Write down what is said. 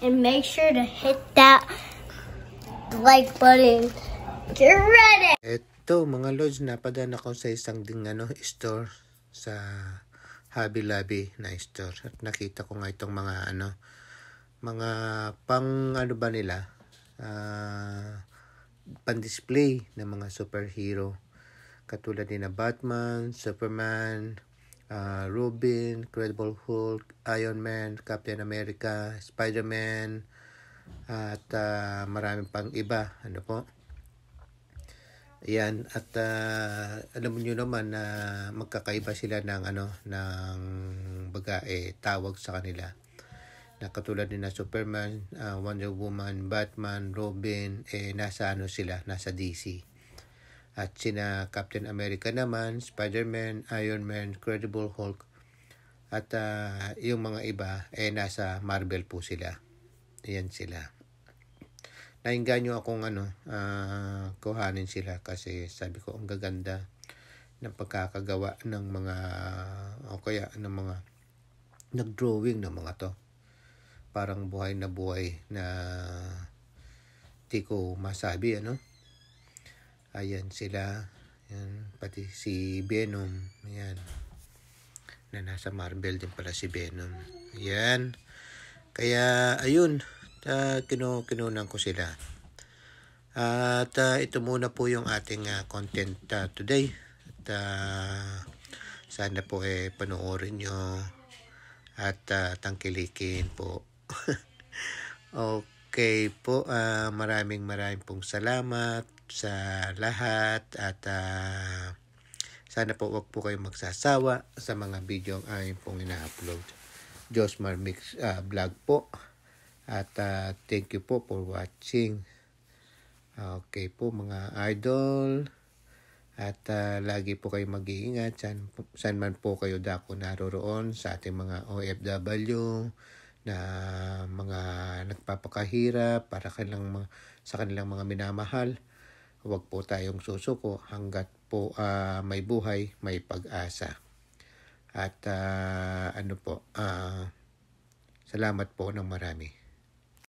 and make sure to hit that like button. Get ready! Ito mga lods, napadaan ako sa isang ding ano, store sa Hobby Lobby na store. At nakita ko nga itong mga ano, mga pang ano ba nila, uh, pan-display ng mga superhero. Katulad ni na Batman, Superman, uh, ah, Robin, Incredible Hulk, Iron Man, Captain America, Spider-Man, at uh, marami pang iba. Ano po? Yan at uh, alam niyo naman na uh, magkakaiba sila ng ano ng baga eh, tawag sa kanila. Na katulad din na Superman, uh, Wonder Woman, Batman, Robin eh nasa ano sila, nasa DC. At sina Captain America naman, Spider-Man, Iron Man, Incredible Hulk, at uh, yung mga iba, eh nasa Marvel po sila. Ayan sila. Nainganyo akong ano, uh, kuhanin sila kasi sabi ko ang gaganda ng pagkakagawa ng mga o kaya ng mga nagdrawing ng mga to. Parang buhay na buhay na di ko masabi ano. Ayan sila. Ayan, pati si Venom. Ayan. Na nasa Marvel din pala si Venom. Ayan. Kaya, ayun. Uh, kinu kinunan ko sila. At uh, ito muna po yung ating uh, content uh, today. At uh, sana po eh panoorin nyo at uh, tangkilikin po. okay po, uh, maraming maraming pong salamat sa lahat at uh, sana po wag po kayong magsasawa sa mga video ang aking pong ina-upload. Josmar Mix uh, Vlog po. At uh, thank you po for watching. Okay po mga idol. At uh, lagi po kayo mag-iingat saan, saan man po kayo dako naroroon sa ating mga OFW na mga nagpapakahirap para kanilang, sa kanilang mga minamahal. Huwag po tayong susuko hanggat po uh, may buhay, may pag-asa. At uh, ano po, uh, salamat po ng marami.